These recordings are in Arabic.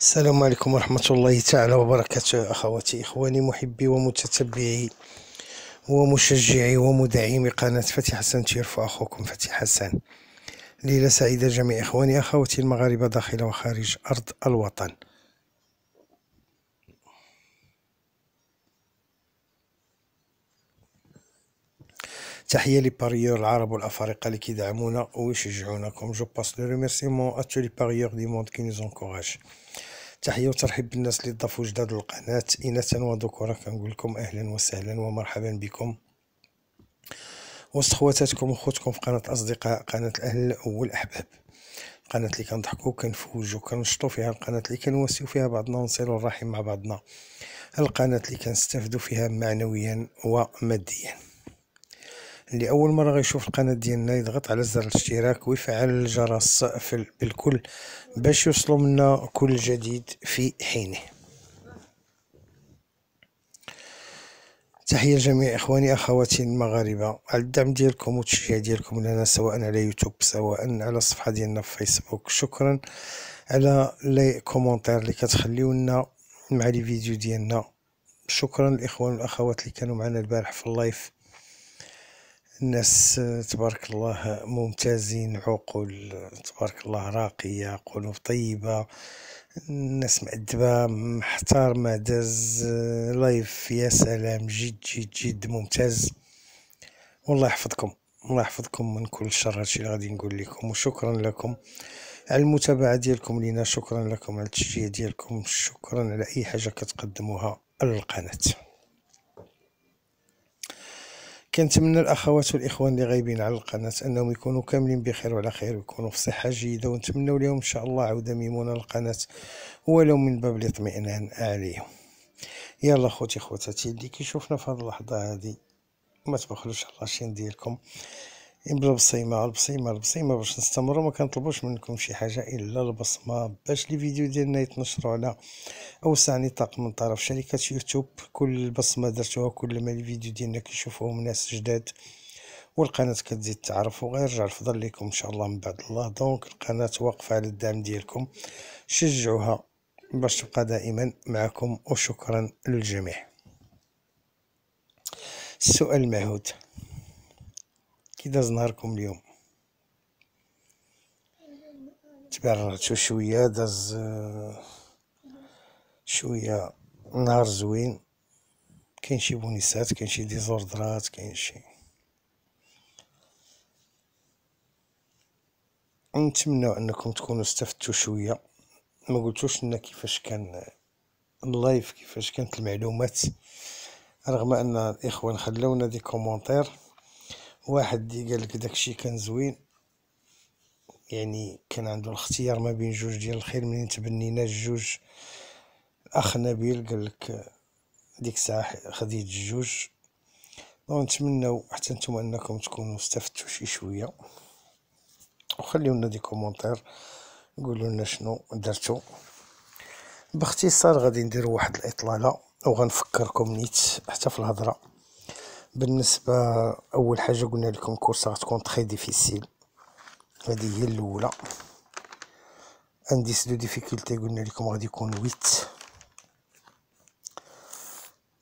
السلام عليكم ورحمة الله تعالى وبركاته أخواتي إخواني محبي ومتتبعي ومشجعي ومدعمي قناة فتح حسن تيرف أخوكم فتح حسن ليلة سعيدة جميع إخواني أخواتي المغاربة داخل وخارج أرض الوطن تحية لباريور العرب والأفارقة اللي كيدعمونا ويشجعونكم جو باس لو ريميرسيمون اتو لي باريور دي موند كي نيز انكوراج تحيه وترحيب بالناس اللي ضافوا جداد القناه اناثا وذكورا كنقول لكم اهلا وسهلا ومرحبا بكم وسط خواتاتكم وخوتكم في قناه اصدقاء قناه الاهل والاحباب القناه اللي كنضحكوا كنفوجوا كنشطوا فيها القناه اللي كنواسيو فيها بعضنا ونصلوا الرحم مع بعضنا القناه اللي كنستافدوا فيها معنويا وماديا اللي اول مره غيشوف القناه ديالنا يضغط على زر الاشتراك ويفعل الجرس بالكل باش يوصلوا منا كل جديد في حينه تحية لجميع إخواني أخواتي المغاربة على الدعم ديالكم والتشجيع ديالكم لنا سواء على يوتيوب سواء على الصفحة ديالنا في فيسبوك شكرا على لي كومونتير اللي كتخليو لنا مع لي فيديو ديالنا شكرا الإخوان والأخوات اللي كانوا معنا البارح في اللايف الناس تبارك الله ممتازين عقول تبارك الله راقية قلوب طيبة الناس مأدبة محترمة داز لايف يا سلام جد جد جد ممتاز والله يحفظكم الله يحفظكم من كل شر هادشي اللي غادي نقول لكم وشكرا لكم على المتابعة ديالكم لينا شكرا لكم على التشجيع ديالكم شكرا على أي حاجة كتقدموها القناة كنتمنى الاخوات والاخوان اللي غايبين على القناه انهم يكونوا كاملين بخير وعلى خير ويكونوا في صحه جيده ونتمنى لهم ان شاء الله عوده ميمونه للقناه ولو من باب الاطمئنان عليهم يلا خوتي خواتاتي اللي كيشوفنا في هذه اللحظه هذه ما تبخلوش على لاشين ديالكم يبدا بصيمه البصيمه البصيمه باش نستمروا ما كنطلبوش منكم شي حاجه الا البصمه باش لي فيديو ديالنا يتنشروا على اوسع نطاق من طرف شركه يوتيوب كل بصمه درتوها كل ما الفيديو ديالنا كيشوفوهم ناس جداد والقناه كتزيد تعرف وغير يرجع الفضل لكم ان شاء الله من بعد الله دونك القناه واقفه على الدعم ديالكم شجعوها باش تبقى دائما معكم وشكرا للجميع السؤال المعهود كي داز نهاركم اليوم تبرعتو شويه داز آه، شويه نهار زوين كاين شي بونيسات كاين شي ديزوردرات كاين شي نتمنى انكم تكونوا استفدتوا شويه ما قلتوش لنا كيفاش كان اللايف كيفاش كانت المعلومات رغم ان الاخوان خلونا دي كومونتير واحد قال لك داكشي كان زوين يعني كان عنده الاختيار ما بين جوج ديال الخير منين تبنينا الجوج الاخ نبيل قال لك ديك الساعه خديت الجوج ونتمنوا حتى نتوما انكم تكونوا استفدتوا شي شويه وخليو لنا دي كومونتير قولوا لنا شنو درتو باختصار غادي ندير واحد الاطلاله وغنفكركم نيت حتى في الهضره بالنسبة أول حاجة قلنا لكم كورس غتكون تخي ديفيسيل هذه هي الأولى انديس دو ديفيكولتي قلنا لكم غادي يكون ويت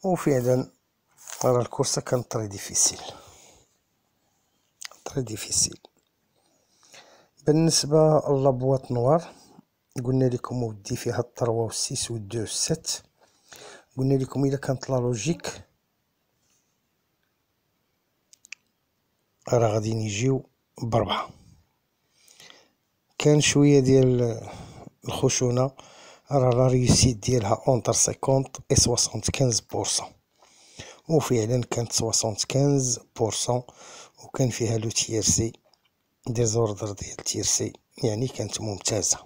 وفعلا راه الكورسة كان تري ديفيسيل تري ديفيسيل بالنسبة لابواط نوار قلنا لكم ودي فيها الطروة والسيس والدو والست قلنا لكم إلا كانت لا لوجيك راه غادي يجيو بربعه كان شويه ديال الخشونه راه لا ريوسيت ديالها اونتر 50 اي 75% وفعلا كانت 75% وكان فيها لو تيرسي دي زوردر ديال تيرسي يعني كانت ممتازه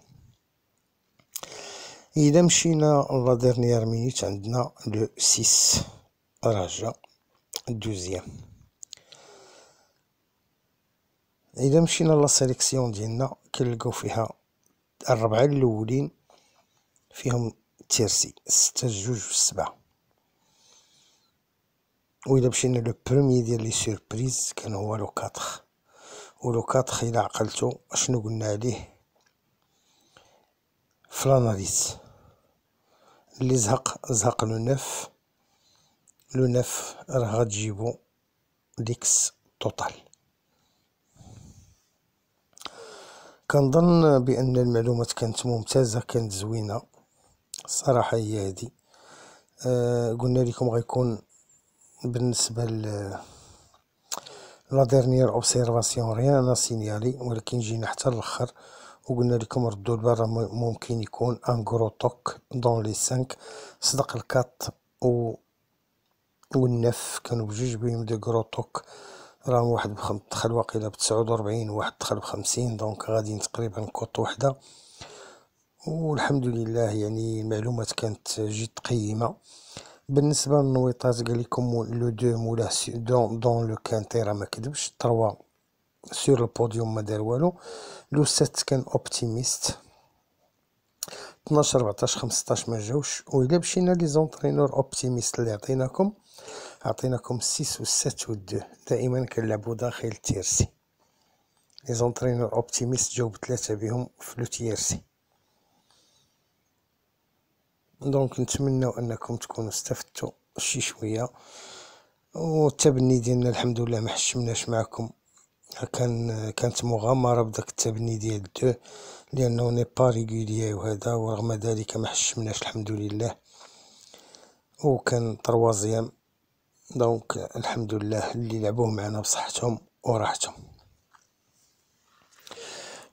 اذا مشينا لا ديرنيير مينيت عندنا لو 6 راه جا الدوزيام اذا مشينا لا سيليكسيون ديالنا كنلقاو فيها الربعه الاولين فيهم التيرسي ستة جوج في و اذا مشينا لو برومي ديال لي سيربريز كان هو لو كاتخ لو كاتخ إلا عقلتو شنو قلنا عليه فلاناليز اللي زهق زهق لو نوف لو نوف راه غتجيبو ديكس توتال كنظن بان المعلومات كانت ممتازه كانت زوينه الصراحه هي هذه أه قلنا لكم غيكون بالنسبه ل لا ديرنيير اوبسيرفاسيون ريان سينيالي ولكن جينا حتى الاخر وقلنا لكم ردوا لبرا ممكن يكون ان غرو توك دون لي 5 صدق الكات و والنف كانوا بجوج بهم دي غرو توك راهم واحد بخم دخل واقيلا بتسعود وربعين واحد دخل بخمسين دونك غادي تقريبا كوط وحدة والحمد لله يعني المعلومات كانت جد قيمة بالنسبة للنويطات قال لكم لو دو مولا دون دون لو كانتي راه ما كذبش تروا سور البوديوم ما دار والو لو سات كان اوبتيميست 12 14 15 ما جاوش و الا مشينا لي زونترينور اوبتيميست اللي عطيناكم عطيناكم السيس و والدو دائما كنلعبو داخل التيرسي لي زونترينور اوبتيميست جاوب ثلاثة بهم في لو تيرسي دونك نتمناو انكم تكونوا استفدتوا شي شويه والتبني ديالنا الحمد لله ما حشمناش معكم كان كانت مغامره بداك التبني ديال دو لانه ني با ريغولي وهذا ورغم ذلك ما حشمناش الحمد لله وكان تروازيام دونك الحمد لله اللي لعبوه معنا بصحتهم وراحتهم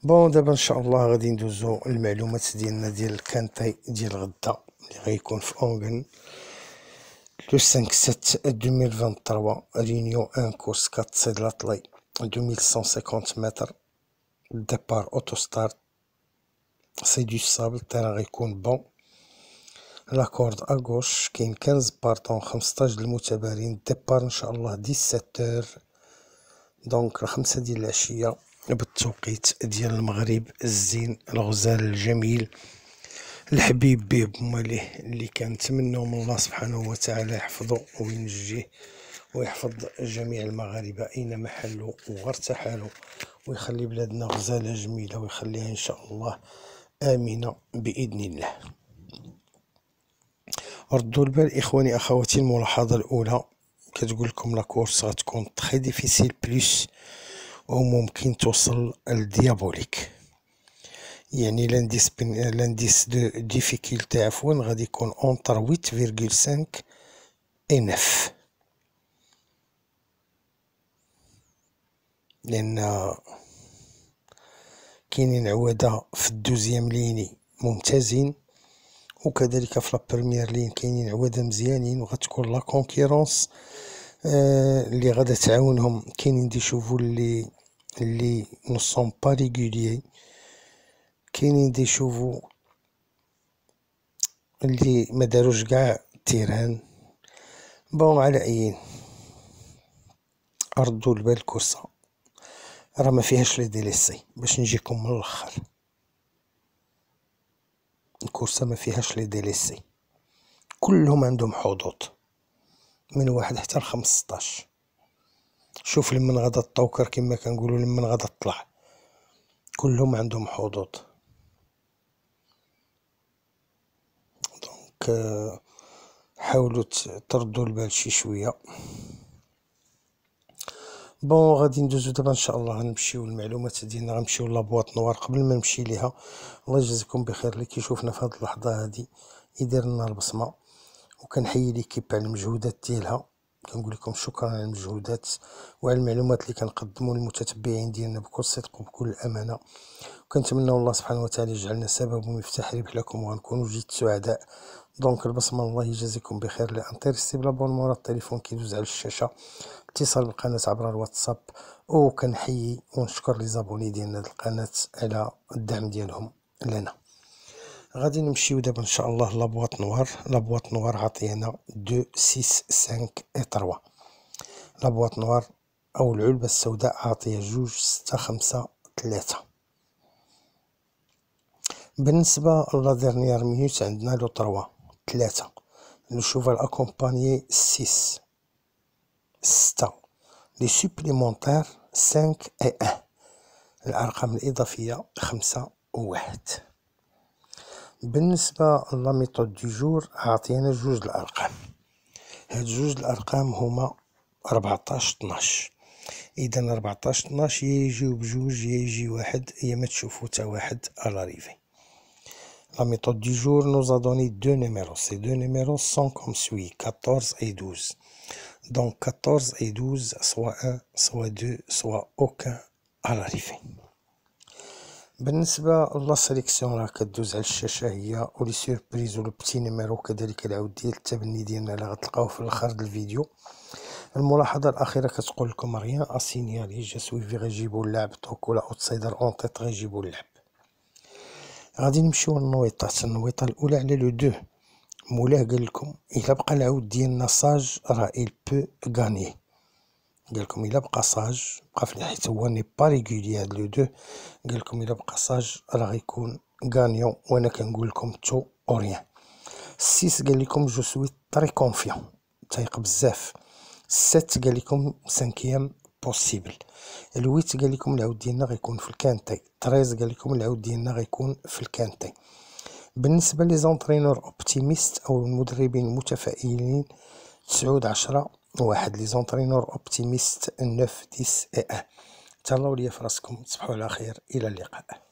بون دابا ان شاء الله غادي ندوزو المعلومات ديالنا ديال الكانتي ديال غدا اللي غيكون في اونغن لو 5 7 2023 رينيو ان كورس 4 سي دو لاطلي 2150 متر ديبار اوتو ستارت سي دو سابل تيران غيكون بون لاكورد اغوش كاين 15 بارطون 15 المتبارين ديبار ان شاء الله 17 دونك الخمسة ديال العشية بالتوقيت ديال المغرب الزين الغزال الجميل الحبيب بيه بماليه اللي كنتمناو من الله سبحانه وتعالى يحفظه وينجيه ويحفظ جميع المغاربة أينما حلوا وارتحلوا ويخلي بلادنا غزالة جميلة ويخليها إن شاء الله آمنة بإذن الله ردوا البال اخواني اخواتي الملاحظه الاولى كتقول لكم لا كورس غتكون تري ديفيسيل بلوس وممكن توصل الديابوليك يعني لانديس بن... لانديس دو ديفيكولتي عفوا غادي يكون اونتر 8.5 اي 9 لان كاينين عوادة في الدوزيام ليني ممتازين وكذلك في لابريمير لين كاينين عواد مزيانين وغتكون لا كونكيرونس آه، اللي غادا تعاونهم كاينين دي شوفو اللي اللي نصون با ريغوليي كاينين دي شوفو اللي ما داروش كاع تيران بون على ايين ردوا البال الكرسه راه ما فيهاش لي ديليسي باش نجيكم من الاخر الكورسه ما فيهاش لي ديليسي كلهم عندهم حدود من واحد حتى لخمسطاش شوف لمن غادا الطوكر كما كنقولوا لمن غادا تطلع كلهم عندهم حدود دونك آه، حاولوا تردوا البال شي شويه بون غادي ندوزو دابا ان شاء الله غنمشيو للمعلومات ديالنا غنمشيو لابواط نوار قبل ما نمشي ليها الله يجازيكم بخير اللي كيشوفنا في هاد اللحظه هادي يدير لنا البصمه وكنحيي ليكيب على المجهودات ديالها كنقول لكم شكرا على المجهودات وعلى المعلومات اللي كنقدموا للمتتبعين ديالنا بكل صدق وبكل امانه وكنتمنى الله سبحانه وتعالى يجعلنا سبب ومفتاح ربح لكم وغنكونوا جد سعداء دونك البصمه الله يجازيكم بخير بلا بون مورا التليفون كيدوز على الشاشه اتصال بالقناه عبر الواتساب وكنحيي ونشكر لي زابوني ديالنا القناه على الدعم ديالهم لنا غادي نمشيو دابا ان شاء الله لابواط نوار لابواط نوار عطيانا دو سيس سانك اي تروا لابواط نوار او العلبة السوداء عاطية جوج ستة خمسة تلاتة بالنسبة لا ديرنيير مينوت عندنا لو تروا تلاتة لو شوفال اكومبانيي سيس ستة لي سوبليمونتار سانك اي ان الارقام الاضافية خمسة واحد بالنسبة لاميطود دي جور عطينا جوج الأرقام هاد جوج الأرقام هما ربعطاش طناش إذا ربعطاش طناش يا يجيو بجوج يا يجي واحد يا تشوفو تا واحد ألاريفي La méthode دي جور nous a دو deux سي دو deux numéros كوم سوي suit, 14 اي 12. دونك 14 اي 12, سوا ان سوا دو سوا اوكان à بالنسبة لا سيليكسيون راه كدوز على الشاشة هي ولي سيربريز ولو بتي نيميرو كذلك العود ديال التبني ديالنا اللي غتلقاوه في الاخر ديال الفيديو الملاحظة الأخيرة كتقول لكم ريان أسينيالي جا سويفي غيجيبو اللعب دوك ولا أوتسايدر أونتيت غيجيبو اللعب غادي نمشيو للنويطات النويطة الأولى على لو دو مولاه قال لكم إلا بقى العود ديالنا ساج راه إل بو غانيه قالكم الا بقى ساج بقى في حيت هو ني با ريغولي هاد لو دو قالكم الا بقى ساج راه غيكون غانيون وانا كنقول لكم تو اوريان السيس قال لكم جو سوي تري كونفيون تايق بزاف السات قال لكم سانكيام بوسيبل الويت قال لكم العود ديالنا غيكون في الكانتي تريز قال لكم العود ديالنا غيكون في الكانتي بالنسبه لي زونترينور اوبتيميست او المدربين المتفائلين 9 10 واحد لي زونترينور اوبتيميست 9 10 اي 1 تهلاو ليا فراسكم تصبحوا على خير الى اللقاء